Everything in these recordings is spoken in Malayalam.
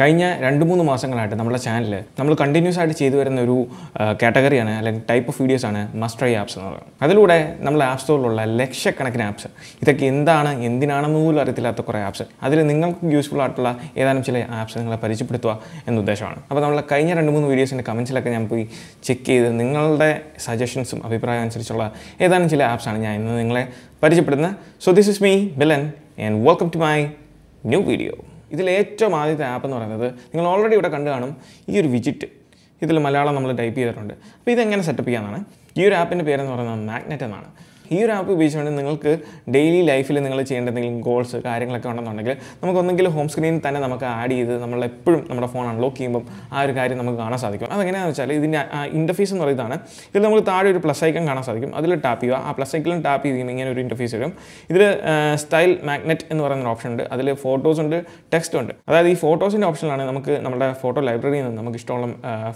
കഴിഞ്ഞ രണ്ട് മൂന്ന് മാസങ്ങളായിട്ട് നമ്മുടെ ചാനൽ നമ്മൾ കണ്ടിന്യൂസ് ആയിട്ട് ചെയ്തു വരുന്ന ഒരു കാറ്റഗറിയാണ് അല്ലെങ്കിൽ ടൈപ്പ് ഓഫ് വീഡിയോസ് ആണ് മസ്റ്റ് ട്രൈ ആപ്സ് എന്ന് പറയുന്നത് അതിലൂടെ നമ്മൾ ആപ്പ് സ്റ്റോറിലുള്ള ലക്ഷക്കണക്കിന് ആപ്സ് ഇതൊക്കെ എന്താണ് എന്തിനാണെന്ന് പോലും അറിയത്തില്ലാത്ത കുറേ ആപ്സ് അതിൽ നിങ്ങൾക്ക് യൂസ്ഫുൾ ആയിട്ടുള്ള ഏതാനും ചില ആപ്സ് നിങ്ങളെ പരിചയപ്പെടുത്തുക എന്ന ഉദ്ദേശമാണ് അപ്പോൾ നമ്മൾ കഴിഞ്ഞ രണ്ട് മൂന്ന് വീഡിയോസിൻ്റെ കമൻസിലൊക്കെ ഞാൻ പോയി ചെക്ക് ചെയ്ത് നിങ്ങളുടെ സജഷൻസും അഭിപ്രായം അനുസരിച്ചുള്ള ഏതാനും ചില ആപ്സാണ് ഞാൻ ഇന്ന് നിങ്ങളെ പരിചയപ്പെടുന്നത് so this is me Milan and welcome to my new video ഇതിൽ ഏറ്റവും ആദ്യത്തെ ആപ്പ് എന്ന് പറയുന്നത് നിങ്ങൾ ഓൾറെഡി ഇവിടെ കണ്ടു കാണും ഈ ഒരു വിജിറ്റ് ഇതിൽ മലയാളം നമ്മൾ ടൈപ്പ് ചെയ്തിട്ടുണ്ട് അപ്പോൾ ഇതെങ്ങനെ സെറ്റപ്പ് ചെയ്യാമെന്നാണ് ഈ ഒരു ആപ്പിൻ്റെ പേരെന്ന് പറയുന്നത് മാഗ്നറ്റ് എന്നാണ് ഈ ഒരു ആപ്പ് ഉപയോഗിച്ചുകൊണ്ട് നിങ്ങൾക്ക് ഡെയിലി ലൈഫിൽ നിങ്ങൾ ചെയ്യേണ്ട എന്തെങ്കിലും ഗോൾസ് കാര്യങ്ങളൊക്കെ ഉണ്ടെന്നുണ്ടെങ്കിൽ നമുക്ക് ഒന്നെങ്കിലും ഹോം സ്ക്രീനിൽ തന്നെ നമുക്ക് ആഡ് ചെയ്ത് നമ്മൾ എപ്പോഴും നമ്മുടെ ഫോൺ അൺലോക്ക് ചെയ്യുമ്പോൾ ആ ഒരു കാര്യം നമുക്ക് കാണാൻ സാധിക്കും അതെങ്ങനെയാണെന്ന് വെച്ചാൽ ഇതിൻ്റെ ഇൻ്റർഫേസ് എന്ന് പറയുന്നതാണ് ഇതിൽ നമുക്ക് താഴെ ഒരു പ്ലസ് ഐക്കൺ കാണാൻ സാധിക്കും അതിൽ ടാപ്പ് ചെയ്യുക ആ പ്ലസ് ഐക്കിലും ടാപ്പ് ചെയ്ത് ഇങ്ങനെ ഒരു ഇൻ്റർഫേസ് വരും ഇതിൽ സ്റ്റൈൽ മാഗ്നറ്റ് എന്ന് പറയുന്ന ഓപ്ഷൻ ഉണ്ട് അതിൽ ഫോട്ടോസ് ഉണ്ട് ടെക്സ്റ്റ് ഉണ്ട് അതായത് ഈ ഫോട്ടോസിൻ്റെ ഓപ്ഷനിലാണ് നമുക്ക് നമ്മുടെ ഫോട്ടോ ലൈബ്രറിയിൽ നിന്ന് നമുക്ക് ഇഷ്ടമുള്ള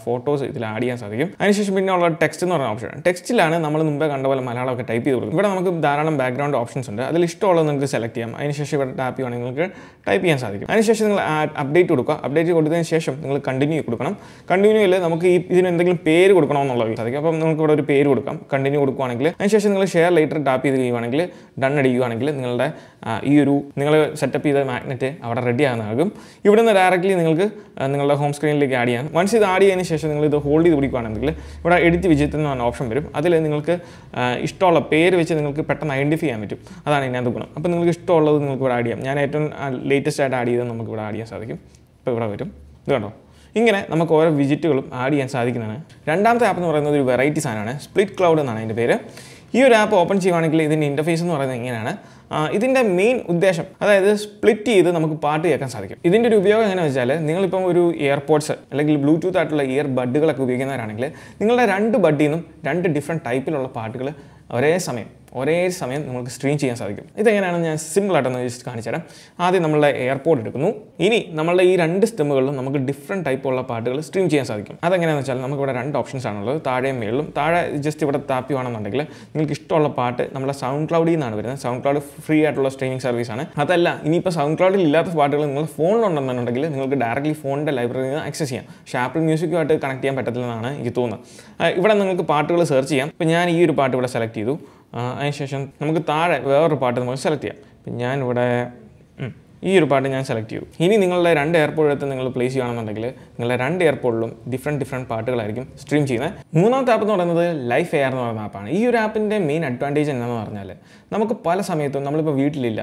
ഫോട്ടോസ് ഇതിൽ ആഡ് ചെയ്യാൻ സാധിക്കും അതിനുശേഷം പിന്നെ ഉള്ള ടെക്സ്റ്റ് എന്ന് പറയുന്ന ഓപ്ഷൻ ടെക്സ്റ്റിലാണ് നമ്മൾ മുമ്പേ കണ്ട പോലെ മലയാളമൊക്കെ ടൈപ്പ് ചെയ്ത് ഇവിടെ നമുക്ക് ധാരാളം ബാക്ക്ഗ്രൗണ്ട് ഓപ്ഷൻസ് ഉണ്ട് അതിൽ ഇഷ്ടമുള്ളത് നിങ്ങൾക്ക് സെലക്ട് ചെയ്യാം അതിനുശേഷം ഇവിടെ ടാപ്പ് ചെയ്യുവാണെങ്കിൽ നിങ്ങൾക്ക് ടൈപ്പ് ചെയ്യാൻ സാധിക്കും അതിനുശേഷം നിങ്ങൾ അപ്ഡേറ്റ് കൊടുക്കുക അപ്ഡേറ്റ് കൊടുത്തതിന് ശേഷം നിങ്ങൾ കണ്ടിന്യൂ കൊടുക്കണം കണ്ടിന്യൂയിൽ നമുക്ക് ഈ ഇതിന് എന്തെങ്കിലും പേര് കൊടുക്കണം എന്നുള്ളത് സാധിക്കും അപ്പം നിങ്ങൾക്ക് ഇവിടെ ഒരു പേര് കൊടുക്കാം കണ്ടിന്യൂ കൊടുക്കുകയാണെങ്കിൽ അതിനുശേഷം നിങ്ങൾ ഷെയർ ലൈറ്റർ ടാപ്പ് ചെയ്ത് ചെയ്യുവാണെങ്കിൽ ഡൺ അടിക്കുകയാണെങ്കിൽ നിങ്ങളുടെ ഈ ഒരു നിങ്ങൾ സെറ്റപ്പ് ചെയ്ത മാഗ്നറ്റ് അവിടെ റെഡി ആകുന്നതാകും ഇവിടെ നിന്ന് ഡയറക്റ്റ്ലി നിങ്ങൾക്ക് നിങ്ങളുടെ ഹോം സ്ക്രീനിലേക്ക് ആഡ് ചെയ്യാം വൺസ് ഇത് ആഡ് ചെയ്തതിന് ശേഷം നിങ്ങൾ ഇത് ഹോൾഡ് ചെയ്ത് പിടിക്കുകയാണെങ്കിൽ ഇവിടെ എഡിറ്റ് വിജയത്തിൽ എന്ന് ഓപ്ഷൻ വരും അതിൽ നിങ്ങൾക്ക് ഇഷ്ടമുള്ള പേര് പേര് വെച്ച് നിങ്ങൾക്ക് പെട്ടെന്ന് ഐഡൻറ്റിഫൈ ചെയ്യാൻ പറ്റും അതാണ് ഇതിനകത്ത് ഗുണം അപ്പോൾ നിങ്ങൾക്ക് ഇഷ്ടമുള്ളത് നിങ്ങൾക്ക് ഇവിടെ ആഡ് ചെയ്യാം ഞാൻ ഏറ്റവും ലേറ്റസ്റ്റ് ആയിട്ട് ആഡ് ചെയ്തത് നമുക്ക് ഇവിടെ ആഡ് ചെയ്യാൻ സാധിക്കും ഇപ്പോൾ ഇവിടെ വരും ഇത് കണ്ടോ ഇങ്ങനെ നമുക്ക് ഓരോ വിജിറ്റുകളും ആഡ് ചെയ്യാൻ സാധിക്കുന്നതാണ് രണ്ടാമത്തെ ആപ്പ് എന്ന് പറയുന്നത് ഒരു വെറൈറ്റി സാധനമാണ് സ്പ്ലിറ്റ് ക്ലൗഡ് എന്നാണ് അതിൻ്റെ പേര് ഈ ഒരു ആപ്പ് ഓപ്പൺ ചെയ്യുവാണെങ്കിൽ ഇതിൻ്റെ ഇൻ്റർഫേസ് എന്ന് പറയുന്നത് ഇങ്ങനെയാണ് ഇതിൻ്റെ മെയിൻ ഉദ്ദേശം അതായത് സ്പ്ലിറ്റ് ചെയ്ത് നമുക്ക് പാട്ട് കേൾക്കാൻ സാധിക്കും ഇതിൻ്റെ ഒരു ഉപയോഗം എങ്ങനെ വെച്ചാൽ നിങ്ങളിപ്പം ഒരു ഇയർപോഡ്സ് അല്ലെങ്കിൽ ബ്ലൂടൂത്ത് ആയിട്ടുള്ള ഇയർ ബഡുകളൊക്കെ ഉപയോഗിക്കുന്നവരാണെങ്കിൽ നിങ്ങളുടെ രണ്ട് ബഡിൽ നിന്നും രണ്ട് ഡിഫറെൻറ്റ് ടൈപ്പിലുള്ള പാട്ടുകൾ ഒരേ സമയം ഒരേ സമയം നമുക്ക് സ്ട്രീം ചെയ്യാൻ സാധിക്കും ഇതെങ്ങനെയാണ് ഞാൻ സിമ്പിളായിട്ടൊന്ന് ജസ്റ്റ് കാണിച്ചുതരാം ആദ്യം നമ്മളുടെ എയർപോർട്ട് എടുക്കുന്നു ഇനി നമ്മളുടെ ഈ രണ്ട് സ്റ്റെമ്മുകളിലും നമുക്ക് ഡിഫറെൻറ്റ് ടൈപ്പുള്ള പാട്ടുകൾ സ്ട്രീം ചെയ്യാൻ സാധിക്കും അതെങ്ങനെയാണെന്ന് വെച്ചാൽ നമുക്ക് ഇവിടെ രണ്ട് ഓപ്ഷൻസ് ആണുള്ളത് താഴെയും മേളിലും താഴെ ജസ്റ്റ് ഇവിടെ താപ്പിയുവാണെന്നുണ്ടെങ്കിൽ നിങ്ങൾക്ക് ഇഷ്ടമുള്ള പാട്ട് നമ്മുടെ സൗണ്ട് ക്ലൗഡിൽ നിന്നാണ് വരുന്നത് സൗണ്ട് ക്ലൗഡ് ഫ്രീ ആയിട്ടുള്ള സ്ട്രീമിംഗ് സർവീസാണ് അതല്ല ഇനിയിപ്പോൾ സൗണ്ട് ക്ലൗഡിൽ ഇല്ലാത്ത പാട്ടുകൾ നിങ്ങൾ ഫോണിലുണ്ടെന്നുണ്ടെങ്കിൽ നിങ്ങൾക്ക് ഡയറക്റ്റ്ലി ഫോണിൻ്റെ ലൈബ്രറിയിൽ നിന്ന് ആക്സസ് ചെയ്യാം പക്ഷേ ആപ്പിൾ മ്യൂസിക്കുമായിട്ട് കണക്ട് ചെയ്യാൻ പറ്റത്തില്ലെന്നാണ് എനിക്ക് തോന്നുന്നത് ഇവിടെ നിങ്ങൾക്ക് പാട്ടുകൾ സെർച്ച് ചെയ്യാം ഇപ്പോൾ ഞാൻ ഈ ഒരു പാട്ട് ഇവിടെ സെലക്ട് ചെയ്തു അതിനുശേഷം നമുക്ക് താഴെ വേറൊരു പാട്ട് നമുക്ക് സെലക്ട് ചെയ്യാം ഞാൻ ഞാനിവിടെ ഈ ഒരു പാട്ട് ഞാൻ സെലക്ട് ചെയ്തു ഇനി നിങ്ങളുടെ രണ്ട് എയർപോർട്ടിൽ നിങ്ങൾ പ്ലേസ് ചെയ്യുകയാണെന്നുണ്ടെങ്കിൽ നിങ്ങളുടെ രണ്ട് എയർപോർട്ടിലും ഡിഫറെൻറ്റ് ഡിഫറെൻറ്റ് പാട്ടുകളായിരിക്കും സ്ട്രീം ചെയ്യുന്നത് മൂന്നാമത്തെ ആപ്പ് എന്ന് പറയുന്നത് ലൈഫ് എയർ എന്ന് പറയുന്ന ആപ്പാണ് ഈ ഒരു ആപ്പിൻ്റെ മെയിൻ അഡ്വാൻറ്റേജ് എന്താണെന്ന് പറഞ്ഞാൽ നമുക്ക് പല സമയത്തും നമ്മളിപ്പോൾ വീട്ടിലില്ല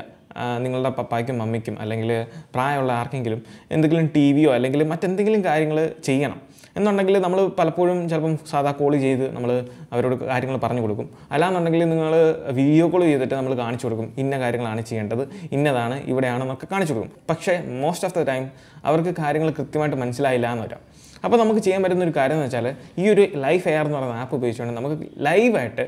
നിങ്ങളുടെ പപ്പായ്ക്കും മമ്മിക്കും അല്ലെങ്കിൽ പ്രായമുള്ള ആർക്കെങ്കിലും എന്തെങ്കിലും ടി വിയോ അല്ലെങ്കിൽ മറ്റെന്തെങ്കിലും കാര്യങ്ങൾ ചെയ്യണം എന്നുണ്ടെങ്കിൽ നമ്മൾ പലപ്പോഴും ചിലപ്പം സാധാ കോൾ ചെയ്ത് നമ്മൾ അവരോട് കാര്യങ്ങൾ പറഞ്ഞു കൊടുക്കും അല്ലാന്നുണ്ടെങ്കിൽ നിങ്ങൾ വീഡിയോ കോൾ ചെയ്തിട്ട് നമ്മൾ കാണിച്ചു കൊടുക്കും ഇന്ന കാര്യങ്ങളാണ് ചെയ്യേണ്ടത് ഇന്നതാണ് ഇവിടെയാണ് എന്നൊക്കെ കാണിച്ചു കൊടുക്കും പക്ഷേ മോസ്റ്റ് ഓഫ് ദ ടൈം അവർക്ക് കാര്യങ്ങൾ കൃത്യമായിട്ട് മനസ്സിലായില്ല എന്ന് വരാം അപ്പോൾ നമുക്ക് ചെയ്യാൻ പറ്റുന്ന ഒരു കാര്യം എന്ന് വെച്ചാൽ ഈ ഒരു ലൈഫ് എയർ എന്ന് പറയുന്ന ആപ്പ് ഉപയോഗിച്ചുകൊണ്ട് നമുക്ക് ലൈവായിട്ട്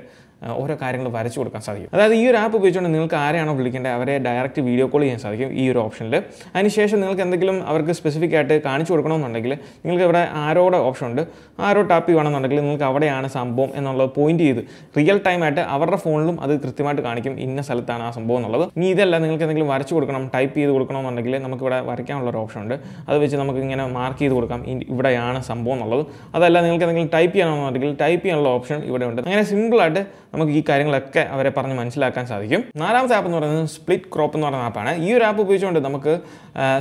ഓരോ കാര്യങ്ങൾ വരച്ചു കൊടുക്കാൻ സാധിക്കും അതായത് ഈ ഒരു ആപ്പ് ഉപയോഗിച്ചുകൊണ്ട് നിങ്ങൾക്ക് ആരെയാണോ വിളിക്കേണ്ടത് അവരെ ഡയറക്റ്റ് വീഡിയോ കോൾ ചെയ്യാൻ സാധിക്കും ഈ ഒരു ഓപ്ഷനിൽ അതിനുശേഷം നിങ്ങൾക്ക് എന്തെങ്കിലും അവർക്ക് സ്പെസിഫിക് ആയിട്ട് കാണിച്ചു കൊടുക്കണമെന്നുണ്ടെങ്കിൽ നിങ്ങൾക്ക് ഇവിടെ ആരോടെ ഓപ്ഷൻ ഉണ്ട് ആരോ ടാപ്പ് ചെയ്യണമെന്നുണ്ടെങ്കിൽ നിങ്ങൾക്ക് അവിടെയാണ് സംഭവം എന്നുള്ളത് പോയിന്റ് ചെയ്ത് റിയൽ ടൈം ആയിട്ട് അവരുടെ ഫോണിലും അത് കൃത്യമായിട്ട് കാണിക്കും ഇന്ന സ്ഥലത്താണ് ആ സംഭവം എന്നുള്ളത് ഇനി ഇതല്ല നിങ്ങൾക്ക് എന്തെങ്കിലും വരച്ചു കൊടുക്കണം ടൈപ്പ് ചെയ്ത് കൊടുക്കണമെന്നുണ്ടെങ്കിൽ നമുക്ക് ഇവിടെ വരയ്ക്കാനുള്ള ഒരു ഓപ്ഷൻ ഉണ്ട് അത് വെച്ച് നമുക്ക് ഇങ്ങനെ മാർക്ക് ചെയ്ത് കൊടുക്കാം ഇവിടെയാണ് സംഭവം എന്നുള്ളത് അതല്ല നിങ്ങൾക്ക് എന്തെങ്കിലും ടൈപ്പ് ചെയ്യണമെന്നുണ്ടെങ്കിൽ ടൈപ്പ് ചെയ്യാനുള്ള ഓപ്ഷൻ ഇവിടെ ഉണ്ട് അങ്ങനെ സിമ്പിളായിട്ട് നമുക്ക് ഈ കാര്യങ്ങളൊക്കെ അവരെ പറഞ്ഞ് മനസ്സിലാക്കാൻ സാധിക്കും നാലാമത്തെ ആപ്പ് എന്ന് പറയുന്നത് സ്പ്ലിറ്റ് ക്രോപ്പ് എന്ന് പറയുന്ന ആപ്പാണ് ഈ ഒരു ആപ്പ് ഉപയോഗിച്ചുകൊണ്ട് നമുക്ക്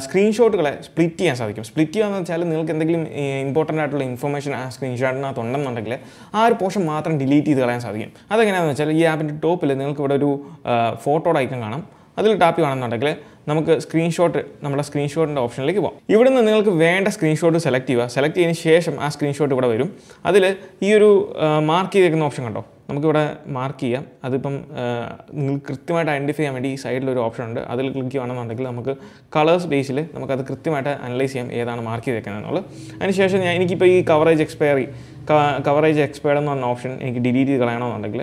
സ്ക്രീൻഷോട്ടുകളെ സ്പ്ലിറ്റ് ചെയ്യാൻ സാധിക്കും സ്പ്ലിറ്റ് ചെയ്യാന്ന് എന്ന് വെച്ചാൽ നിങ്ങൾക്ക് എന്തെങ്കിലും ഇമ്പോർട്ടൻ്റ് ആയിട്ടുള്ള ഇൻഫർമേഷൻ ആ സ്ക്രീൻഷോട്ടിനകത്ത് ഉണ്ടെന്നുണ്ടെങ്കിൽ ആ ഒരു പോർഷൻ മാത്രം ഡിലീറ്റ് ചെയ്ത് കളയാൻ സാധിക്കും അതെങ്ങനെയാണെന്ന് വെച്ചാൽ ഈ ആപ്പിൻ്റെ ടോപ്പിൽ നിങ്ങൾക്ക് ഇവിടെ ഒരു ഫോട്ടോയുടെ ഐക്കൺ കാണാം അതിൽ ടാപ്പ് ചെയ്യുകയാണെന്നുണ്ടെങ്കിൽ നമുക്ക് സ്ക്രീൻഷോട്ട് നമ്മുടെ സ്ക്രീൻഷോട്ടിൻ്റെ ഓപ്ഷനിലേക്ക് പോകാം ഇവിടെ നിന്ന് നിങ്ങൾക്ക് വേണ്ട സ്ക്രീൻഷോട്ട് സെലക്ട് ചെയ്യുക സെലക്ട് ചെയ്തതിന് ശേഷം ആ സ്ക്രീൻഷോട്ട് ഇവിടെ വരും അതിൽ ഈ ഒരു മാർക്ക് ചെയ്തേക്കുന്ന ഓപ്ഷൻ കണ്ടോ നമുക്കിവിടെ മാർക്ക് ചെയ്യാം അതിപ്പം നിങ്ങൾ കൃത്യമായിട്ട് ഐഡൻറ്റിഫൈ ചെയ്യാൻ വേണ്ടി ഈ സൈഡിലൊരു ഓപ്ഷൻ ഉണ്ട് അതിൽ ക്ലിക്ക് ചെയ്യുകയാണെന്നുണ്ടെങ്കിൽ നമുക്ക് കളേഴ്സ് ബേസിൽ നമുക്കത് കൃത്യമായിട്ട് അനലൈസ് ചെയ്യാം ഏതാണ് മാർക്ക് ചെയ്തേക്കുന്നത് എന്നുള്ളത് അതിനുശേഷം ഞാൻ എനിക്കിപ്പോൾ ഈ കവറേജ് എക്സ്പയറി കവറേജ് എക്സ്പയർഡ് എന്ന് പറഞ്ഞ ഓപ്ഷൻ എനിക്ക് ഡിലീറ്റ് ചെയ്ത് കളയണമെന്നുണ്ടെങ്കിൽ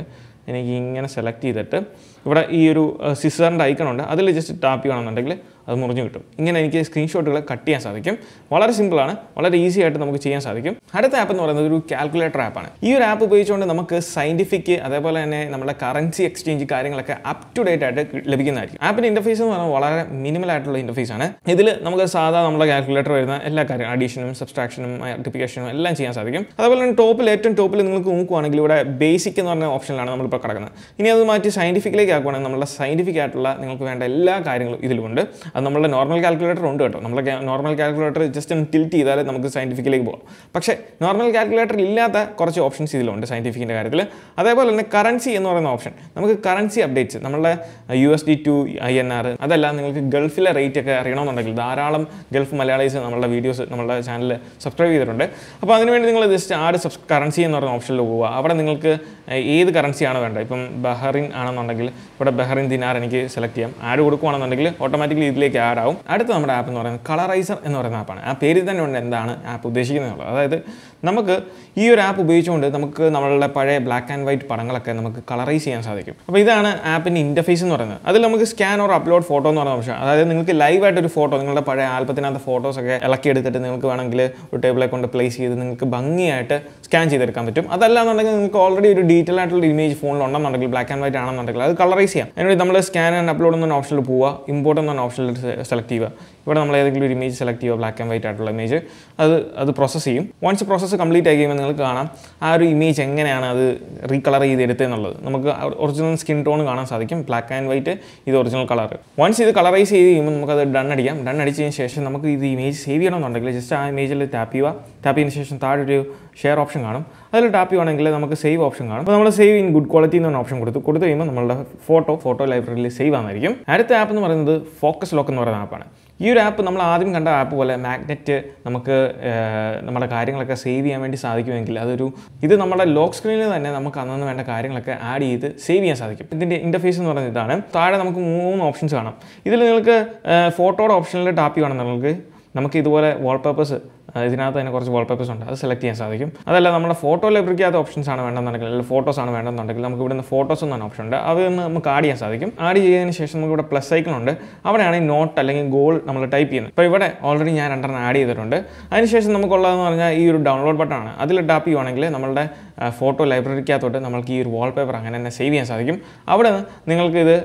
എനിക്ക് ഇങ്ങനെ സെലക്ട് ചെയ്തിട്ട് ഇവിടെ ഈ ഒരു സിസറിൻ്റെ ഐക്കൺ ഉണ്ട് അതിൽ ജസ്റ്റ് ടാപ്പ് ചെയ്യണമെന്നുണ്ടെങ്കിൽ അത് മുറിഞ്ഞു കിട്ടും ഇങ്ങനെ എനിക്ക് സ്ക്രീൻഷോട്ടുകൾ കട്ട് ചെയ്യാൻ സാധിക്കും വളരെ സിമ്പിളാണ് വളരെ ഈസി ആയിട്ട് നമുക്ക് ചെയ്യാൻ സാധിക്കും അടുത്ത ആപ്പ് എന്ന് പറയുന്നത് ഒരു കാൽക്കുലേറ്റർ ആപ്പാണ് ഈ ഒരു ആപ്പ് ഉപയോഗിച്ചുകൊണ്ട് നമുക്ക് സയന്റിഫിക് അതേപോലെ തന്നെ നമ്മുടെ കറൻസി എക്സ്ചേഞ്ച് കാര്യങ്ങളൊക്കെ അപ് ടു ഡേറ്റ് ആയിട്ട് ലഭിക്കുന്നതായിരിക്കും ആപ്പിൻ്റെ ഇൻ്റർഫേസ് എന്ന് പറഞ്ഞാൽ വളരെ മിനിമൽ ആയിട്ടുള്ള ഇന്റർഫേസ് ആണ് ഇതിൽ നമുക്ക് സാധാ നമ്മുടെ കാൽക്കുലേറ്റർ വരുന്ന എല്ലാ കാര്യം അഡീഷനും സബ്സ്ട്രാക്ഷനും മൾട്ടിപ്ലിക്കേഷനും എല്ലാം ചെയ്യാൻ സാധിക്കും അതുപോലെ തന്നെ ടോപ്പിൽ ഏറ്റവും ടോപ്പിൽ നിങ്ങൾക്ക് നോക്കുവാണെങ്കിൽ ഇവിടെ ബേസിക് എന്ന് പറഞ്ഞ ഓപ്ഷനിലാണ് നമ്മളിപ്പോൾ കിടക്കുന്നത് ഇനി അത് മാറ്റി സയന്റിഫിക്കിലേക്ക് ആക്കുവാണെങ്കിൽ നമ്മുടെ സയന്റിഫിക് ആയിട്ടുള്ള നിങ്ങൾക്ക് വേണ്ട എല്ലാ കാര്യങ്ങളും ഇതിലുണ്ട് അത് അത് നമ്മളുടെ നോർമൽ കാൽക്കുലേറ്റർ ഉണ്ട് കേട്ടോ നമ്മളെ നോർമൽ കാൽക്കുലേറ്റർ ജസ്റ്റ് ഒന്ന് ടിൽറ്റ് ചെയ്താലേ നമുക്ക് സയൻറ്റിഫിക്കിലേക്ക് പോകാം പക്ഷേ നോർമൽ കാൽക്കുലേറ്റർ ഇല്ലാത്ത കുറച്ച് ഓപ്ഷൻസ് ഇതിലുണ്ട് സയൻറ്റിഫിക്കിൻ്റെ കാര്യത്തിൽ അതേപോലെ തന്നെ കറൻസി എന്ന് പറയുന്ന ഓപ്ഷൻ നമുക്ക് കറൻസി അപ്ഡേറ്റ്സ് നമ്മളുടെ U S D to I N R അതല്ല നിങ്ങൾക്ക് ഗൾഫിലെ റേറ്റ് ഒക്കെ അറിയണമെന്നുണ്ടെങ്കിൽ ധാരാളം ഗൾഫ് മലയാളീസ് നമ്മളുടെ വീഡിയോസ് നമ്മളുടെ ചാനൽ സബ്സ്ക്രൈബ് ചെയ്തിട്ടുണ്ട് അപ്പോൾ അതിനുവേണ്ടി നിങ്ങൾ ജസ്റ്റ് ആട് സബ് കറൻസി എന്ന് പറയുന്ന ഓപ്ഷനിൽ പോവുക അവിടെ നിങ്ങൾക്ക് ഏത് കറൻസിയാണ് വേണ്ടത് ഇപ്പം ബഹറിൻ ആണെന്നുണ്ടെങ്കിൽ ഇവിടെ ബഹറിൻ ദിനാർ എനിക്ക് സെലക്ട് ചെയ്യാം ആഡ് കൊടുക്കുകയാണെന്നുണ്ടെങ്കിൽ ഓട്ടോമാറ്റിക്കലി ഇതിൽ ഇതിലേക്ക് ആഡ് ആവും അടുത്ത നമ്മുടെ ആപ്പ് എന്ന് പറയുന്നത് കളറൈസർ എന്ന് പറയുന്ന ആപ്പാണ് ആ പേരിൽ തന്നെ ഉണ്ട് എന്താണ് ആപ്പ് ഉദ്ദേശിക്കുന്നത് അതായത് നമുക്ക് ഈ ഒരു ആപ്പ് ഉപയോഗിച്ചുകൊണ്ട് നമുക്ക് നമ്മളുടെ പഴയ ബ്ലാക്ക് ആൻഡ് വൈറ്റ് പടങ്ങളൊക്കെ നമുക്ക് കളറൈസ് ചെയ്യാൻ സാധിക്കും അപ്പോൾ ഇതാണ് ആപ്പിൻ്റെ ഇൻ്റർഫേസ് എന്ന് പറയുന്നത് അതിൽ നമുക്ക് സ്കാൻ ഓർ അപ്ലോഡ് ഫോട്ടോ എന്ന് പറയുന്ന ഓപ്ഷൻ അതായത് നിങ്ങൾക്ക് ലൈവായിട്ട് ഒരു ഫോട്ടോ നിങ്ങളുടെ പഴയ ആൽബത്തിനകത്ത് ഫോട്ടോസൊക്കെ എടുത്തിട്ട് നിങ്ങൾക്ക് വേണമെങ്കിൽ ഒരു ടേബിളെ കൊണ്ട് പ്ലേസ് ചെയ്ത് നിങ്ങൾക്ക് ഭംഗിയായിട്ട് സ്കാൻ ചെയ്തെടുക്കാൻ പറ്റും അതല്ലാന്നുണ്ടെങ്കിൽ നിങ്ങൾക്ക് ഓൾറെഡി ഒരു ഡീറ്റെയിൽ ആയിട്ടുള്ള ഇമേജ് ഫോണിൽ ഉണ്ടെന്നുണ്ടെങ്കിൽ ബ്ലാക്ക് ആൻഡ് വൈറ്റ് ആണെന്നുണ്ടെങ്കിൽ അത് കളറൈസ് ചെയ്യാം അതിനുവേണ്ടി നമ്മൾ സ്കാൻ ആൻഡ് അപ്ലോഡ് എന്ന ഓപ്ഷനിൽ പോവുക ഇമ്പോർട്ടൻ്റ് എന്ന ഓപ്ഷനിൽ സെലക്ട് ചെയ്യുക ഇവിടെ നമ്മൾ ഏതെങ്കിലും ഒരു ഇമേജ് സെലക്ട് ചെയ്യുക ബ്ലാക്ക് ആൻഡ് വൈറ്റ് ആയിട്ടുള്ള ഇമേജ് അത് അത് പ്രോസസ്സ് ചെയ്യും വൺസ് പ്രോസസ്സ് കംപ്ലീറ്റ് ആയി കഴിയുമ്പോൾ നിങ്ങൾക്ക് കാണാം ആ ഒരു ഇമേജ് എങ്ങനെയാണ് അത് റീകളർ എന്നുള്ളത് നമുക്ക് ഒറിജിനൽ സ്കിൻ ടോൺ കാണാൻ സാധിക്കും ബ്ലാക്ക് ആൻഡ് വൈറ്റ് ഇത് ഒറിജിനൽ കളർ വൺസ് ഇത് കളറൈസ് ചെയ്ത് കഴിയുമ്പോൾ നമുക്കത് ഡൺ അടിക്കാം ഡൺ അടിച്ചതിന് ശേഷം നമുക്ക് ഇത് ഇമേജ് സേവ് ചെയ്യണമെന്നുണ്ടെങ്കിൽ ജസ്റ്റ് ആ ഇമേജിൽ ടാപ്പ് ചെയ്യുക ടാപ്പ് ചെയ്തിന് ശേഷം താഴെ ഒരു ഷെയർ ഓപ്ഷൻ കാണും അതിൽ ടാപ്പ് ചെയ്യുവാണെങ്കിൽ നമുക്ക് സേവ് ഓപ്ഷൻ കാണും അപ്പോൾ നമ്മൾ സേവ് ഇൻ ഗുഡ് ക്വാളിറ്റി എന്ന് ഓപ്ഷൻ കൊടുത്തു കൊടുത്തു കഴിയുമ്പോൾ നമ്മളുടെ ഫോട്ടോ ഫോട്ടോ ലൈബ്രറിയിൽ സേവ് ആകുന്നതായിരിക്കും അടുത്ത ആപ്പ് എന്ന് പറയുന്നത് ഫോക്കസ് ലോക്ക് എന്ന് പറയുന്ന ആപ്പാണ് ഈ ഒരു ആപ്പ് നമ്മൾ ആദ്യം കണ്ട ആപ്പ് പോലെ മാഗ്നറ്റ് നമുക്ക് നമ്മുടെ കാര്യങ്ങളൊക്കെ സേവ് ചെയ്യാൻ വേണ്ടി സാധിക്കുമെങ്കിൽ അതൊരു ഇത് നമ്മുടെ ലോക്ക് സ്ക്രീനിൽ തന്നെ നമുക്ക് അന്നു വേണ്ട കാര്യങ്ങളൊക്കെ ആഡ് ചെയ്ത് സേവ് ചെയ്യാൻ സാധിക്കും ഇതിൻ്റെ ഇൻ്റർഫേസ് എന്ന് പറയുന്നത് ഇതാണ് താഴെ നമുക്ക് മൂന്ന് ഓപ്ഷൻസ് കാണാം ഇതിൽ നിങ്ങൾക്ക് ഫോട്ടോയുടെ ഓപ്ഷനിൽ ടാപ്പ് ചെയ്യുകയാണെന്നുണ്ടെങ്കിൽ നമുക്ക് ഇതുപോലെ വാൾപേപ്പേഴ്സ് ഇതിനകത്ത് തന്നെ കുറച്ച് വാൾപേപ്പേഴ്സ് ഉണ്ട് അത് സെലക്ട് ചെയ്യാൻ സാധിക്കും അതല്ല നമ്മുടെ ഫോട്ടോ ലൈബ്രറിക്ക് അത് ഓപ്ഷൻസ് ആണ് വേണ്ടെന്നുണ്ടെങ്കിൽ അല്ലെങ്കിൽ ഫോട്ടോസ് ആണ് വേണ്ടെന്നുണ്ടെങ്കിൽ നമുക്ക് ഇവിടുന്ന് ഫോട്ടോസ് എന്നാണ് ഓപ്ഷൻ ഉണ്ട് അത് നമുക്ക് ആഡ് ചെയ്യാൻ സാധിക്കും ആഡ് ചെയ്തതിന് ശേഷം നമുക്ക് ഇവിടെ പ്ലസ് സൈക്കിൾ ഉണ്ട് അവിടെയാണ് ഈ നോട്ട് അല്ലെങ്കിൽ ഗോൾ നമ്മൾ ടൈപ്പ് ചെയ്യുന്നത് അപ്പോൾ ഇവിടെ ഓൾറെഡി ഞാൻ രണ്ടെണ്ണം ആഡ് ചെയ്തിട്ടുണ്ട് അതിനുശേഷം നമുക്കുള്ളതെന്ന് പറഞ്ഞാൽ ഈ ഒരു ഡൗൺലോഡ് ബട്ടൺ ആണ് അതിൽ ടാപ്പ് ചെയ്യുവാണെങ്കിൽ നമ്മുടെ ഫോട്ടോ ലൈബ്രറിക്കകത്തോട്ട് നമുക്ക് ഈ ഒരു വാൾപേപ്പർ അങ്ങനെ തന്നെ സേവ് ചെയ്യാൻ സാധിക്കും അവിടെ നിങ്ങൾക്ക് ഇത്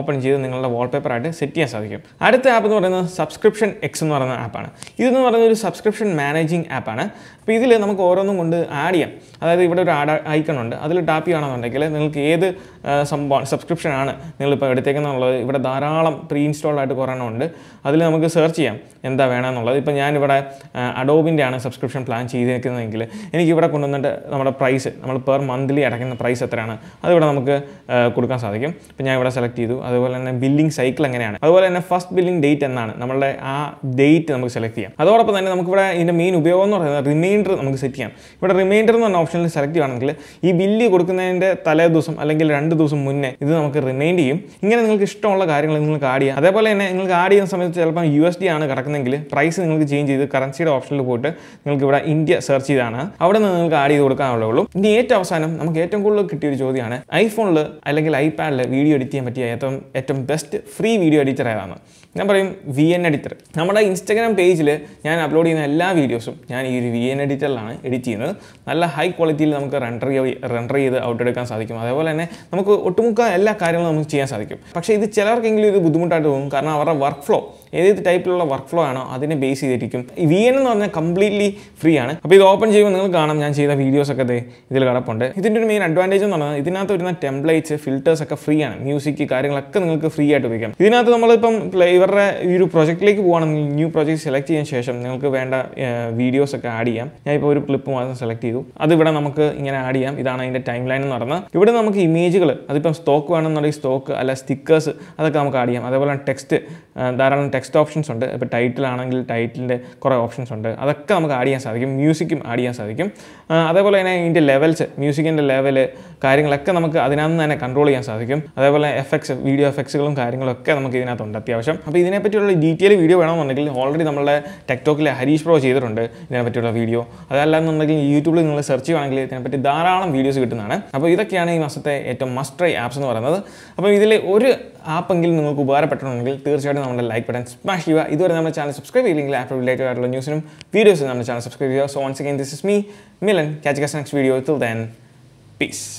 ഓപ്പൺ ചെയ്ത് നിങ്ങളുടെ ആയിട്ട് സെറ്റ് ചെയ്യാൻ സാധിക്കും അടുത്ത ആപ്പ് എന്ന് പറയുന്നത് സബ്സ്ക്രിപ്ഷൻ എക്സ് എന്ന് പറയുന്ന ആപ്പാണ് ഇതെന്ന് പറയുന്ന ഒരു സബ്സ്ക്രിപ്ഷൻ സബ്സ്ക്രിപ്ഷൻ മാനേജിങ് ആപ്പാണ് അപ്പോൾ ഇതിൽ നമുക്ക് ഓരോന്നും കൊണ്ട് ആഡ് ചെയ്യാം അതായത് ഇവിടെ ഒരു ആഡ് ഐക്കൺ ഉണ്ട് അതിൽ ടാപ്പ് ചെയ്യുകയാണെന്നുണ്ടെങ്കിൽ നിങ്ങൾക്ക് ഏത് സംഭവം സബ്സ്ക്രിപ്ഷനാണ് നിങ്ങളിപ്പോൾ എടുത്തേക്കുന്നുള്ളത് ഇവിടെ ധാരാളം പ്രീ ഇൻസ്റ്റാൾഡ് ആയിട്ട് കുറേ ഉണ്ട് അതിൽ നമുക്ക് സെർച്ച് ചെയ്യാം എന്താ വേണമെന്നുള്ളത് ഇപ്പോൾ ഞാനിവിടെ അഡോബിൻ്റെ ആണ് സബ്സ്ക്രിപ്ഷൻ പ്ലാൻ ചെയ്തേക്കുന്നതെങ്കിൽ എനിക്കിവിടെ കൊണ്ടുവന്നിട്ട് നമ്മുടെ പ്രൈസ് നമ്മൾ പെർ മന്ത്ലി അടയ്ക്കുന്ന പ്രൈസ് എത്രയാണ് അതിവിടെ നമുക്ക് കൊടുക്കാൻ സാധിക്കും ഇപ്പോൾ ഞാൻ ഇവിടെ സെലക്ട് ചെയ്തു അതുപോലെ തന്നെ ബില്ലിംഗ് സൈക്കിൾ എങ്ങനെയാണ് അതുപോലെ തന്നെ ഫസ്റ്റ് ബില്ലിംഗ് ഡേറ്റ് എന്നാണ് നമ്മളുടെ ആ ഡേറ്റ് നമുക്ക് സെലക്ട് ചെയ്യാം അതോടൊപ്പം തന്നെ നമുക്ക് ഇവിടെ ഇതിൻ്റെ മെയിൻ ഉപയോഗം എന്ന് പറയുന്നത് റിമൈൻഡർ നമുക്ക് സെറ്റ് ചെയ്യാം ഇവിടെ റിമൈൻഡർ എന്ന് പറഞ്ഞ ഓപ്ഷനിൽ സെലക്ട് ചെയ്യുകയാണെങ്കിൽ ഈ ബില്ല് കൊടുക്കുന്നതിൻ്റെ തലേ ദിവസം അല്ലെങ്കിൽ രണ്ട് ദിവസം മുന്നേ ഇത് നമുക്ക് റിമൈൻഡ് ചെയ്യും ഇങ്ങനെ നിങ്ങൾക്ക് ഇഷ്ടമുള്ള കാര്യങ്ങൾ നിങ്ങൾക്ക് ആഡ് ചെയ്യാം അതേപോലെ തന്നെ നിങ്ങൾക്ക് ആഡ് ചെയ്യുന്ന സമയത്ത് ചിലപ്പോൾ യു എസ് ഡി ആണ് കിടക്കുന്നതെങ്കിൽ പ്രൈസ് നിങ്ങൾക്ക് ചേഞ്ച് ചെയ്ത് കറൻസിയുടെ ഓപ്ഷനിൽ പോയിട്ട് നിങ്ങൾക്ക് ഇവിടെ ഇന്ത്യ സെർച്ച് ചെയ്താണ് അവിടെ നിന്ന് നിങ്ങൾക്ക് ആഡ് ചെയ്ത് കൊടുക്കാനുള്ളൂ ഇനി ഏറ്റവും അവസാനം നമുക്ക് ഏറ്റവും കൂടുതൽ കിട്ടിയ ഒരു ചോദ്യമാണ് ഐഫോണിൽ അല്ലെങ്കിൽ ഐപാഡിൽ വീഡിയോ എഡിറ്റ് ചെയ്യാൻ പറ്റിയ ഏറ്റവും ഏറ്റവും ബെസ്റ്റ് ഫ്രീ വീഡിയോ എഡിറ്റർ ഏതാണ് ഞാൻ പറയും വി എൻ എഡിറ്റർ നമ്മുടെ ഇൻസ്റ്റാഗ്രാം പേജിൽ ഞാൻ അപ്ലോഡ് ചെയ്യുന്ന എല്ലാ വീഡിയോസും ഞാൻ ഈ ഒരു വി എൻ എഡിറ്ററിലാണ് എഡിറ്റ് ചെയ്യുന്നത് നല്ല ഹൈ ക്വാളിറ്റിയിൽ നമുക്ക് റെൻഡർ റെൻഡർ ചെയ്ത് ഔട്ട് എടുക്കാൻ സാധിക്കും അതേപോലെ തന്നെ നമുക്ക് ഒട്ടുമുക്ക എല്ലാ കാര്യങ്ങളും നമുക്ക് ചെയ്യാൻ സാധിക്കും പക്ഷേ ഇത് ചിലർക്കെങ്കിലും ഇത് ബുദ്ധിമുട്ടായിട്ട് തോന്നും കാരണം അവരുടെ വർക്ക് ഫ്ലോ ഏത് ടൈപ്പിലുള്ള വർക്ക് ഫ്ലോ ആണോ അതിനെ ബേസ് ചെയ്തിരിക്കും വി എൻ എന്ന് പറഞ്ഞാൽ കംപ്ലീറ്റ്ലി ഫ്രീ ആണ് അപ്പോൾ ഇത് ഓപ്പൺ ചെയ്യുമ്പോൾ നിങ്ങൾ കാണാം ഞാൻ ചെയ്ത വീഡിയോസ് ഒക്കെ ഇതിൽ കിടപ്പുണ്ട് ഇതിൻ്റെ ഒരു മെയിൻ അഡ്വാൻറ്റേജ് എന്ന് പറഞ്ഞാൽ ഇതിനകത്ത് വരുന്ന ടെംപ്ലേറ്റ്സ് ഫിൽറ്റേഴ്സ് ഒക്കെ ഫ്രീ ആണ് മ്യൂസിക് കാര്യങ്ങളൊക്കെ നിങ്ങൾക്ക് ഫ്രീ ആയിട്ട് ഉപയോഗിക്കാം ഇതിനകത്ത് നമ്മളിപ്പം ഇവരുടെ ഈ ഒരു പ്രൊജക്റ്റിലേക്ക് പോകുകയാണെങ്കിൽ ന്യൂ പ്രൊജക്ട് സെലക്ട് ചെയ്യുന്ന ശേഷം നിങ്ങൾക്ക് വേണ്ട വീഡിയോസ് ഒക്കെ ആഡ് ചെയ്യാം ഞാൻ ഇപ്പോൾ ഒരു ക്ലിപ്പ് മാത്രം സെലക്ട് ചെയ്തു അത് ഇവിടെ നമുക്ക് ഇങ്ങനെ ആഡ് ചെയ്യാം ഇതാണ് അതിൻ്റെ ടൈം ലൈൻ എന്ന് പറഞ്ഞാൽ ഇവിടെ നമുക്ക് ഇമേജുകൾ അതിപ്പം സ്റ്റോക്ക് വേണമെന്നുണ്ടെങ്കിൽ സ്റ്റോക്ക് അല്ല സ്റ്റിക്കേഴ്സ് അതൊക്കെ നമുക്ക് ആഡ് ചെയ്യാം അതേപോലെ ടെക്സ്റ്റ് ധാരാളം ടെക്സ്റ്റ് ടെക്സ്റ്റ് ഓപ്ഷൻസ് ഉണ്ട് ഇപ്പോൾ ടൈറ്റിൽ ആണെങ്കിൽ ടൈറ്റിലിൻ്റെ കുറേ ഓപ്ഷൻസ് ഉണ്ട് അതൊക്കെ നമുക്ക് ആഡ് ചെയ്യാൻ സാധിക്കും മ്യൂസിക്കും ആഡ് ചെയ്യാൻ സാധിക്കും അതേപോലെ തന്നെ ഇതിൻ്റെ ലെവൽസ് മ്യൂസിക്കിൻ്റെ ലെവൽ കാര്യങ്ങളൊക്കെ നമുക്ക് അതിനകത്ത് തന്നെ കൺട്രോൾ ചെയ്യാൻ സാധിക്കും അതേപോലെ എഫക്ട്സ് വീഡിയോ എഫക്ട്സുകളും കാര്യങ്ങളൊക്കെ നമുക്ക് ഇതിനകത്തുണ്ട് അത്യാവശ്യം അപ്പോൾ ഇതിനെപ്പറ്റിയുള്ള ഡീറ്റെയിൽ വീഡിയോ വേണമെന്നുണ്ടെങ്കിൽ ഓൾറെഡി നമ്മുടെ ടെക്ടോക്കിലെ ഹരീഷ് പ്രോ ചെയ്തിട്ടുണ്ട് ഇതിനെപ്പറ്റിയുള്ള വീഡിയോ അതല്ലാന്നുണ്ടെങ്കിൽ യൂട്യൂബിൽ നിങ്ങൾ സെർച്ച് ചെയ്യുകയാണെങ്കിൽ ഇതിനെപ്പറ്റി ധാരാളം വീഡിയോസ് കിട്ടുന്നതാണ് അപ്പോൾ ഇതൊക്കെയാണ് ഈ മാസത്തെ ഏറ്റവും മസ്റ്റ് ട്രൈ ആപ്സ് എന്ന് പറയുന്നത് അപ്പോൾ ഇതിൽ ഒരു ആപ്പെങ്കിലും നിങ്ങൾക്ക് ഉപകാരപ്പെട്ടിട്ടുണ്ടെങ്കിൽ തീർച്ചയായിട്ടും നമ്മുടെ ലൈക്ക് ബട്ടൺ സ്മാഷ് ചെയ്യുക ഇതുവരെ നമ്മുടെ ചാനൽ സബ്സ്ക്രൈബ് ചെയ്യില്ലെങ്കിൽ ആപ്പ് റിലേറ്റഡ് ആയിട്ടുള്ള ന്യൂസിനും വീഡിയോസിനും നമ്മുടെ ചാനൽ സബ്സ്ക്രൈബ് ചെയ്യുക so once again this is me Milan catch us next video till then piece